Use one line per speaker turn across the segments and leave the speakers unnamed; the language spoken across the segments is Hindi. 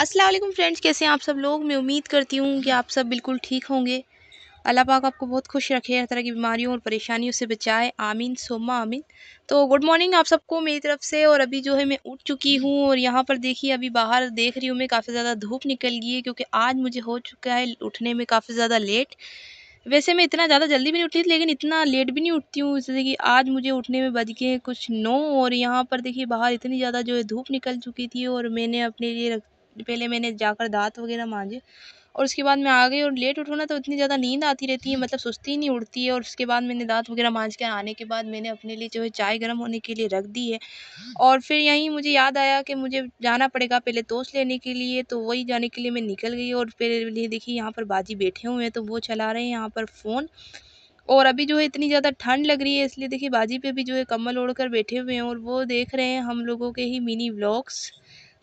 असलम फ्रेंड्स कैसे हैं आप सब लोग मैं उम्मीद करती हूँ कि आप सब बिल्कुल ठीक होंगे अल्लाह पाक आपको बहुत खुश रखे हर तरह की बीमारियों और परेशानियों से बचाए आमीन सोमा आमीन तो गुड मॉर्निंग आप सबको मेरी तरफ से और अभी जो है मैं उठ चुकी हूँ और यहाँ पर देखिए अभी बाहर देख रही हूँ मैं काफ़ी ज़्यादा धूप निकल गई है क्योंकि आज मुझे हो चुका है उठने में काफ़ी ज़्यादा लेट वैसे मैं इतना ज़्यादा जल्दी भी नहीं उठती लेकिन इतना लेट भी नहीं उठती हूँ जैसे कि आज मुझे उठने में बज गए कुछ नौ और यहाँ पर देखिए बाहर इतनी ज़्यादा जो है धूप निकल चुकी थी और मैंने अपने लिए रख पहले मैंने जाकर दाँत वगैरह मांजे और उसके बाद मैं आ गई और लेट उठो ना तो इतनी ज़्यादा नींद आती रहती है मतलब सुस्ती नहीं उड़ती है और उसके बाद मैंने दाँत वगैरह मांज के आने के बाद मैंने अपने लिए जो है चाय गर्म होने के लिए रख दी है और फिर यहीं मुझे याद आया कि मुझे जाना पड़ेगा पहले दोस्त लेने के लिए तो वही जाने के लिए मैं निकल गई और फिर देखिए यहाँ पर बाजी बैठे हुए हैं तो वो चला रहे हैं यहाँ पर फ़ोन और अभी जो है इतनी ज़्यादा ठंड लग रही है इसलिए देखिए बाजी पे भी जो है कम्बल कर बैठे हुए हैं और वो देख रहे हैं हम लोगों के ही मिनी ब्लॉग्स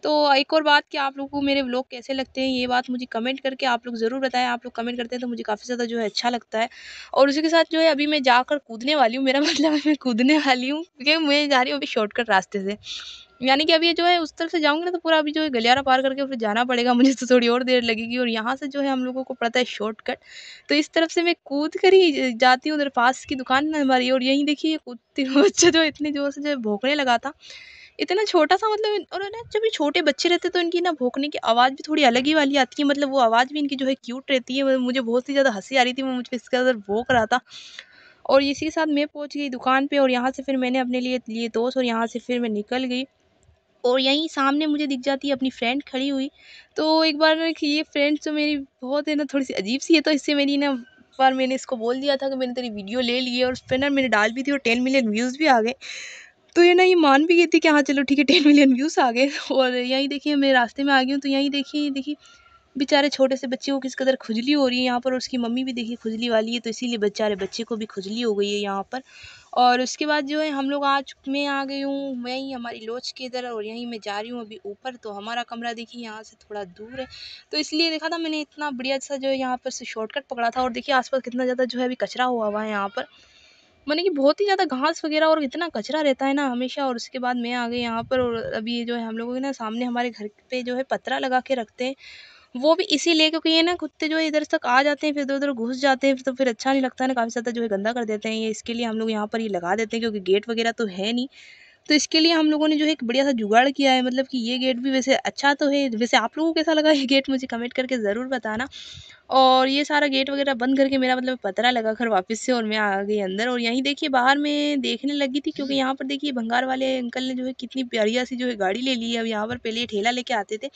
तो एक और बात कि आप लोगों को मेरे व्लॉग कैसे लगते हैं ये बात मुझे कमेंट करके आप लोग ज़रूर बताएं आप लोग कमेंट करते हैं तो मुझे काफ़ी ज़्यादा जो है अच्छा लगता है और उसी के साथ जो है अभी मैं जाकर कूदने वाली हूँ मेरा मतलब है मैं कूदने वाली हूँ क्योंकि मैं जा रही हूँ अभी शॉर्टकट रास्ते से यानी कि अभी जो है उस तरफ से जाऊँगी ना तो पूरा अभी जो है गलियारा पार करके फिर जाना पड़ेगा मुझे तो थोड़ी और देर लगेगी और यहाँ से जो है हम लोगों को पड़ता है शॉर्टकट तो इस तरफ से मैं कूद कर ही जाती हूँ उधर पास की दुकान है हमारी और यहीं देखिए कूदती हूँ बच्चा जो इतनी ज़ोर से जो है भोंकने लगा था इतना छोटा सा मतलब और ना जब ये छोटे बच्चे रहते तो इनकी ना भोंकने की आवाज़ भी थोड़ी अलग ही वाली आती है मतलब वो आवाज़ भी इनकी जो है क्यूट रहती है मतलब मुझे बहुत ही ज़्यादा हंसी आ रही थी वो मुझे इसके इसका अंदर भोंक रहा था और इसी के साथ मैं पहुँच गई दुकान पर और यहाँ से फिर मैंने अपने लिए लिए दोस्त और यहाँ से फिर मैं निकल गई और यहीं सामने मुझे दिख जाती है अपनी फ्रेंड खड़ी हुई तो एक बार कि ये फ्रेंड तो मेरी बहुत है ना थोड़ी सी अजीब सी है तो इससे मेरी ना बार मैंने इसको बोल दिया था कि मैंने तेरी वीडियो ले ली है और उस पर ना मैंने डाल भी थी और टेन मिलियन व्यूज़ भी आ गए तो ये ना ये मान भी गई थी कि हाँ चलो ठीक है टेन मिलियन व्यूज़ आ गए और यहीं देखिए मैं रास्ते में आ गई हूँ तो यहीं देखिए देखिए बेचारे छोटे से बच्चे को किस कदर खुजली हो रही है यहाँ पर उसकी मम्मी भी देखिए खुजली वाली है तो इसीलिए बेचारे बच्चे को भी खुजली हो गई है यहाँ पर और उसके बाद जो है हम लोग आज मैं आ गई हूँ मैं ही हमारी लोच के इधर और यहीं मैं जा रही हूँ अभी ऊपर तो हमारा कमरा देखिए यहाँ से थोड़ा दूर है तो इसलिए देखा था मैंने इतना बढ़िया सा जो है यहाँ पर से शॉर्टकट पकड़ा था और देखिए आसपास कितना ज़्यादा जो है अभी कचरा हुआ हुआ है यहाँ पर मैंने कि बहुत ही ज़्यादा घास वगैरह और इतना कचरा रहता है ना हमेशा और उसके बाद मैं आ गई यहाँ पर और अभी जो है हम लोगों के ना सामने हमारे घर पे जो है पतरा लगा के रखते हैं वो भी इसीलिए क्योंकि ये ना कुत्ते जो है इधर तक आ जाते हैं फिर इधर उधर घुस जाते हैं तो फिर अच्छा नहीं लगता है ना काफ़ी ज़्यादा जो है गंदा कर देते हैं ये इसके लिए हम लोग यहाँ पर ये लगा देते हैं क्योंकि गेट वगैरह तो है नहीं तो इसके लिए हम लोगों ने जो है एक बढ़िया सा जुगाड़ किया है मतलब कि ये गेट भी वैसे अच्छा तो है वैसे आप लोगों को कैसा लगा ये गेट मुझे कमेंट करके ज़रूर बताना और ये सारा गेट वगैरह बंद करके मेरा मतलब पतरा लगा घर वापस से और मैं आ गई अंदर और यहीं देखिए बाहर में देखने लगी थी क्योंकि यहाँ पर देखिए भंगार वाले अंकल ने जो है कितनी प्यारिया सी जो है गाड़ी ले ली है अब यहाँ पर पहले ठेला लेके आते थे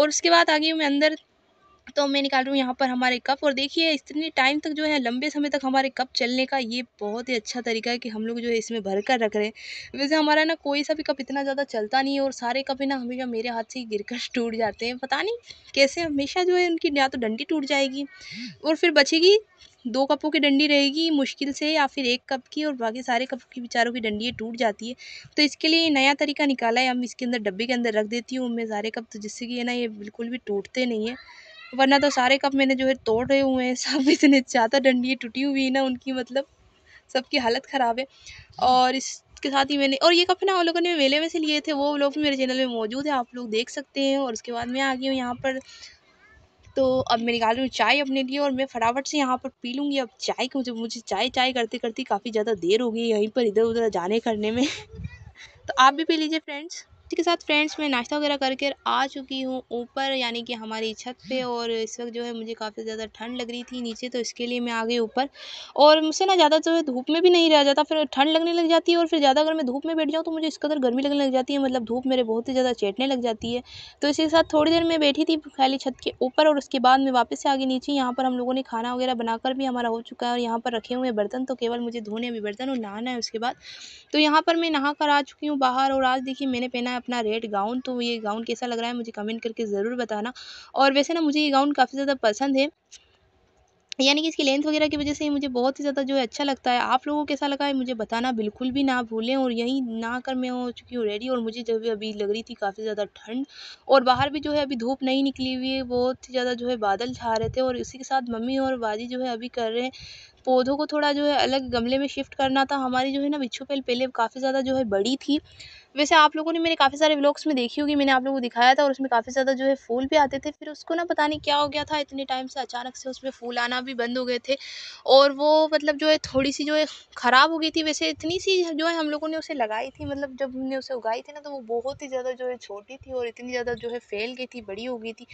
और उसके बाद आ गई मैं अंदर तो मैं निकाल रही हूँ यहाँ पर हमारे कप और देखिए इतने टाइम तक जो है लंबे समय तक हमारे कप चलने का ये बहुत ही अच्छा तरीका है कि हम लोग जो है इसमें भर कर रख रहे हैं वैसे हमारा ना कोई सा भी कप इतना ज़्यादा चलता नहीं है और सारे कप है ना हमेशा मेरे हाथ से ही गिर कर टूट जाते हैं पता नहीं कैसे हमेशा जो है उनकी या तो डंडी टूट जाएगी और फिर बचेगी दो कपों की डंडी रहेगी मुश्किल से या फिर एक कप की और बाकी सारे कप की बेचारों की डंडी टूट जाती है तो इसके लिए नया तरीका निकाला है हम इसके अंदर डब्बे के अंदर रख देती हूँ मैं सारे कप तो जिससे कि है ना ये बिल्कुल भी टूटते नहीं है वरना तो सारे कप मैंने जो है तोड़ रहे हुए हैं सब इतने ज़्यादा डंडी टूटी हुई है ना उनकी मतलब सबकी हालत ख़राब है और इसके साथ ही मैंने और ये कप ना उन लोगों ने मेले में से लिए थे वो लोग भी मेरे चैनल में मौजूद है आप लोग देख सकते हैं और उसके बाद मैं आ गई हूँ यहाँ पर तो अब मैं निकाल रही हूँ चाय अपने लिए और मैं फटाफट से यहाँ पर पी लूँगी अब चाय को मुझे मुझे चाय चाय करते करते काफ़ी ज़्यादा देर हो गई यहीं पर इधर उधर जाने करने में तो आप भी पी लीजिए फ्रेंड्स इसके साथ फ्रेंड्स मैं नाश्ता वगैरह करके आ चुकी हूँ ऊपर यानी कि हमारी छत पे और इस वक्त जो है मुझे काफ़ी ज़्यादा ठंड लग रही थी नीचे तो इसके लिए मैं आ गई ऊपर और मुझसे ना ज़्यादा जो है धूप में भी नहीं रह जाता फिर ठंड लगने लग जाती है और फिर ज़्यादा अगर मैं धूप में बैठ जाऊँ तो मुझे इस कदर गर्मी लगने लग जाती है मतलब धूप मेरे बहुत ही ज़्यादा चेटने लग जाती है तो इसी के साथ थोड़ी देर में बैठी थी खाली छत के ऊपर और उसके बाद मैं वापस से आगे नीचे यहाँ पर हम लोगों ने खाना वगैरह बनाकर भी हमारा हो चुका है और यहाँ पर रखे हुए बर्तन तो केवल मुझे धोने अभी बर्तन और नहाना है उसके बाद तो यहाँ पर मैं नहा कर आ चुकी हूँ बाहर और आज देखिए मैंने पहना अपना रेड गाउन तो ये गाउन कैसा लग रहा है मुझे कमेंट करके ज़रूर बताना और वैसे ना मुझे ये गाउन काफ़ी ज़्यादा पसंद है यानी कि इसकी लेंथ वगैरह की वजह से मुझे बहुत ही ज़्यादा जो है अच्छा लगता है आप लोगों को कैसा लगा है मुझे बताना बिल्कुल भी ना भूलें और यहीं ना कर मैं हो चुकी हूँ रेडी और मुझे जब अभी लग रही थी काफ़ी ज़्यादा ठंड और बाहर भी जो है अभी धूप नहीं निकली हुई है बहुत ही ज़्यादा जो है बादल छा रहे थे और इसी के साथ मम्मी और बाजी जो है अभी कर रहे हैं पौधों को थोड़ा जो है अलग गमले में शिफ़्ट करना था हमारी जो है ना बिच्छू बेल पहले काफ़ी ज़्यादा जो है बड़ी थी वैसे आप लोगों ने मेरे काफ़ी सारे व्लॉग्स में देखी होगी मैंने आप लोगों को दिखाया था और उसमें काफ़ी ज़्यादा जो है फूल भी आते थे फिर उसको ना पता नहीं क्या हो गया था इतने टाइम से अचानक से उसमें फूल आना भी बंद हो गए थे और वो मतलब जो है थोड़ी सी जो है ख़राब हो गई थी वैसे इतनी सी जो है हम लोगों ने उसे लगाई थी मतलब जब हमने उसे उगाई थी ना तो वो बहुत ही ज़्यादा जो है छोटी थी और इतनी ज़्यादा जो है फैल गई थी बड़ी हो गई थी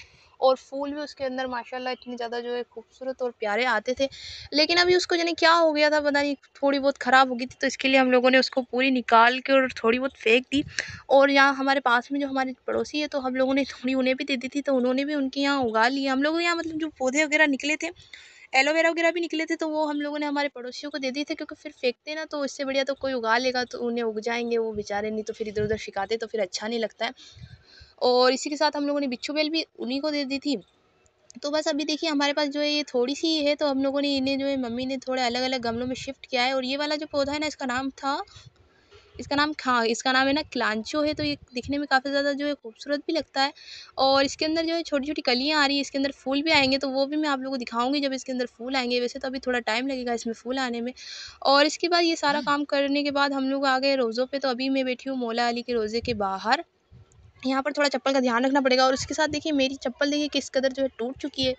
और फूल भी उसके अंदर माशाल्लाह इतने ज़्यादा जो है खूबसूरत और प्यारे आते थे लेकिन अभी उसको जानी क्या हो गया था पता नहीं थोड़ी बहुत ख़राब हो गई थी तो इसके लिए हम लोगों ने उसको पूरी निकाल के और थोड़ी बहुत फेंक दी और यहाँ हमारे पास में जो हमारे पड़ोसी है तो हम लोगों ने थोड़ी उन्हें भी दे दी थी तो उन्होंने भी उनके यहाँ उगा लिए हम लोगों के यहाँ मतलब जो पौधे वगैरह निकले थे एलोवेरा वगैरह भी निकले थे तो वो हम लोगों ने हमारे पड़ोसियों को दे दिए थे क्योंकि फिर फेंकते ना तो इससे बढ़िया तो कोई उगा लेगा तो उन्हें उग जाएंगे वो बेचारे नहीं तो फिर इधर उधर शिकाते तो फिर अच्छा नहीं लगता है और इसी के साथ हम लोगों ने बिच्छू बेल भी उन्हीं को दे दी थी तो बस अभी देखिए हमारे पास जो है ये थोड़ी सी है तो हम लोगों ने इन्हें जो है मम्मी ने थोड़े अलग अलग गमलों में शिफ्ट किया है और ये वाला जो पौधा है ना इसका नाम था इसका नाम खा इसका नाम है ना क्लांचो है तो ये दिखने में काफ़ी ज़्यादा जो है खूबसूरत भी लगता है और इसके अंदर जो है छोटी छोटी कलियाँ आ रही है इसके अंदर फूल भी आएंगे तो वो भी मैं आप लोगों को दिखाऊंगी जब इसके अंदर फूल आएंगे वैसे तो अभी थोड़ा टाइम लगेगा इसमें फूल आने में और इसके बाद ये सारा हाँ। काम करने के बाद हम लोग आ गए रोज़ों पर तो अभी मैं बैठी हूँ मौला अली के रोज़े के बाहर यहाँ पर थोड़ा चप्पल का ध्यान रखना पड़ेगा और उसके साथ देखिए मेरी चप्पल देखिए किस कदर जो है टूट चुकी है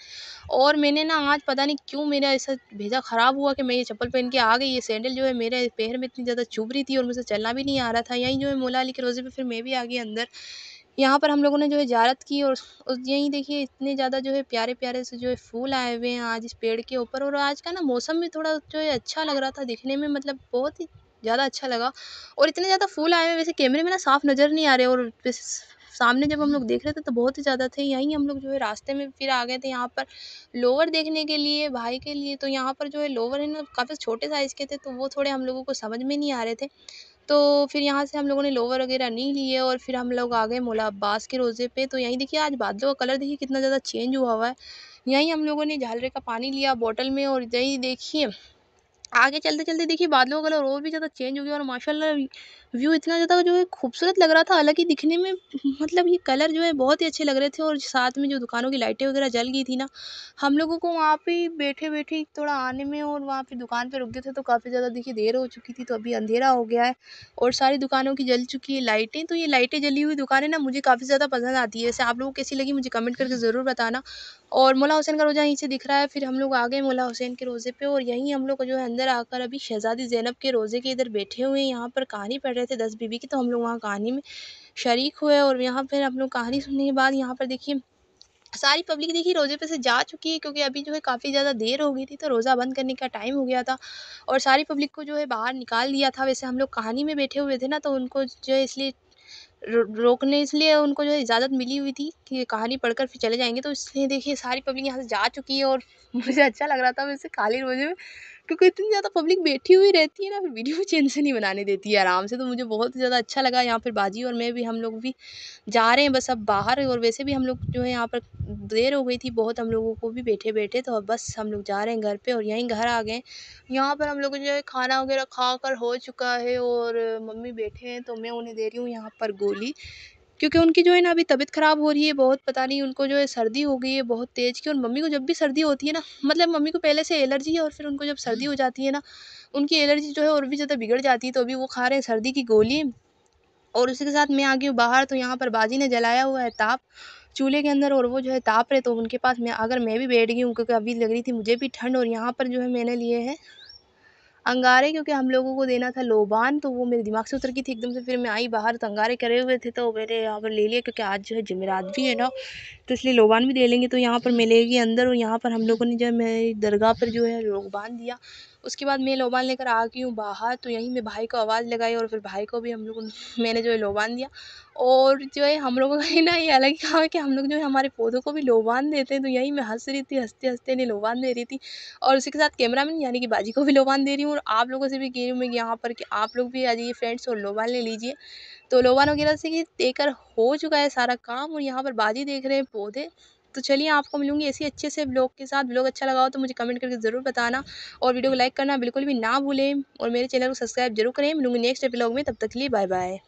और मैंने ना आज पता नहीं क्यों मेरा ऐसा भेजा ख़राब हुआ कि मैं ये चप्पल पहन के आ गई ये सैंडल जो है मेरे पैर में इतनी ज़्यादा चुभ रही थी और मुझे चलना भी नहीं आ रहा था यहीं जो है मोला अली के रोज़े पर फिर मैं भी आ गई अंदर यहाँ पर हम लोगों ने जो है जारत की और यहीं देखिए इतने ज़्यादा जो है प्यारे प्यारे से जो है फूल आए हुए हैं आज इस पेड़ के ऊपर और आज का ना मौसम भी थोड़ा जो है अच्छा लग रहा था दिखने में मतलब बहुत ही ज़्यादा अच्छा लगा और इतने ज़्यादा फूल आए हैं वैसे कैमरे में ना साफ नज़र नहीं आ रहे और सामने जब हम लोग देख रहे थे तो बहुत ही ज़्यादा थे यहीं हम लोग जो है रास्ते में फिर आ गए थे यहाँ पर लोवर देखने के लिए भाई के लिए तो यहाँ पर जो है लोवर है ना काफ़ी छोटे साइज़ के थे तो वो थोड़े हम लोगों को समझ में नहीं आ रहे थे तो फिर यहाँ से हम लोगों ने लोवर वगैरह नहीं लिए और फिर हम लोग आ गए मोला अब्बास के रोज़े पर तो यहीं देखिए आज बादलों का कलर देखिए कितना ज़्यादा चेंज हुआ हुआ है यहीं हम लोगों ने झालरे का पानी लिया बॉटल में और यही देखिए आगे चलते चलते देखिए बादलों का कलर और भी ज़्यादा चेंज हो गया और माशाल्लाह व्यू इतना ज़्यादा जो है खूबसूरत लग रहा था हालांकि दिखने में मतलब ये कलर जो है बहुत ही अच्छे लग रहे थे और साथ में जो दुकानों की लाइटें वगैरह जल गई थी ना हम लोगों को वहाँ पे बैठे बैठे थोड़ा आने में और वहाँ पे दुकान पे रुक गए थे तो काफ़ी ज़्यादा देखिए देर हो चुकी थी तो अभी अंधेरा हो गया है और सारी दुकानों की जल चुकी है लाइटें तो ये लाइटें जली हुई दुकानें ना मुझे काफ़ी ज़्यादा पसंद आती है वैसे आप लोगों को कैसी लगी मुझे कमेंट करके ज़रूर बताना और मौला हुसैन का रोज़ा यहीं से दिख रहा है फिर हम लोग आ गए मौला हुसैन के रोज़े पर और यहीं हम लोग जो है अंदर आकर अभी शहजादी जैनब के रोज़े के इधर बैठे हुए हैं यहाँ पर कहानी पड़ रहे थे दस बीबी की तो हम लोग वहाँ कहानी में शरीक हुए और यहाँ पर हम लोग कहानी सुनने के बाद यहाँ पर देखिए सारी पब्लिक देखिए रोज़े पे से जा चुकी है क्योंकि अभी जो है काफ़ी ज़्यादा देर हो गई थी तो रोज़ा बंद करने का टाइम हो गया था और सारी पब्लिक को जो है बाहर निकाल दिया था वैसे हम लोग कहानी में बैठे हुए थे ना तो उनको जो है इसलिए रो, रोकने इसलिए उनको जो है इजाज़त मिली हुई थी कि कहानी पढ़कर फिर चले जाएंगे तो इसलिए देखिए सारी पब्लिक यहाँ से जा चुकी है और मुझे अच्छा लग रहा था वैसे खाली रोज़े में क्योंकि इतनी ज़्यादा पब्लिक बैठी हुई रहती है ना फिर वीडियो चैन से नहीं बनाने देती है आराम से तो मुझे बहुत ज़्यादा अच्छा लगा यहाँ पर बाजी और मैं भी हम लोग भी जा रहे हैं बस अब बाहर और वैसे भी हम लोग जो है यहाँ पर देर हो गई थी बहुत हम लोगों को भी बैठे बैठे तो अब बस हम लोग जा रहे हैं घर पर और यहीं घर आ गए यहाँ पर हम लोग जो है खाना वगैरह खा कर हो चुका है और मम्मी बैठे हैं तो मैं उन्हें दे रही हूँ यहाँ पर गोली क्योंकि उनकी जो है ना अभी तबियत ख़राब हो रही है बहुत पता नहीं उनको जो है सर्दी हो गई है बहुत तेज़ की और मम्मी को जब भी सर्दी होती है ना मतलब मम्मी को पहले से एलर्जी है और फिर उनको जब सर्दी हो हम्म। जाती है ना उनकी एलर्जी जो है और भी ज़्यादा बिगड़ जाती है तो अभी वो खा रहे हैं सर्दी की गोली और उसी के साथ मैं आ गई हूँ बाहर तो यहाँ पर बाजी ने जलाया हुआ है ताप चूल्हे के अंदर और वो जो है ताप रहे तो उनके पास मैं अगर मैं भी बैठ गई हूँ क्योंकि अभी लग रही थी मुझे भी ठंड और यहाँ पर जो है मैंने लिए हैं अंगारे क्योंकि हम लोगों को देना था लोबान तो वो मेरे दिमाग से उतर गई थी एकदम से फिर मैं आई बाहर तो अंगारे करे हुए थे तो मैंने यहाँ पर ले लिया क्योंकि आज जो है जमेरात भी है ना तो इसलिए लोबान भी दे लेंगे तो यहाँ पर मैं अंदर और यहाँ पर हम लोगों ने जो है मेरी दरगाह पर जो है लोबान दिया उसके बाद मैं लोबान लेकर आ गई हूँ बाहर तो यहीं मैं भाई को आवाज़ लगाई और फिर भाई को भी हम लोग मैंने जो है लोबान दिया और जो है हम लोगों का ना ये अलग कहा कि हम लोग जो है हमारे पौधों को भी लोबान देते हैं तो यहीं मैं हंस रही थी हंसते हंसते इन्हें लोबान दे रही थी और उसी के साथ कैमरामैन यानी कि बाजी को भी लोबान दे रही हूँ और आप लोगों से भी कह रही हूँ मैं यहाँ पर कि आप लोग भी आ जाइए फ्रेंड्स और लोबान ले लीजिए तो लोबान वगैरह से देकर हो चुका है सारा काम और यहाँ पर बाजी देख रहे हैं पौधे तो चलिए आपको मिलूंगी ऐसे अच्छे से ब्लॉग के साथ ब्लॉग अच्छा लगा हो तो मुझे कमेंट करके ज़रूर बताना और वीडियो को लाइक करना बिल्कुल भी ना भूलें और मेरे चैनल को सब्सक्राइब जरूर करें मिलूँगी नेक्स्ट ब्लॉग में तब तक लिए बाय बाय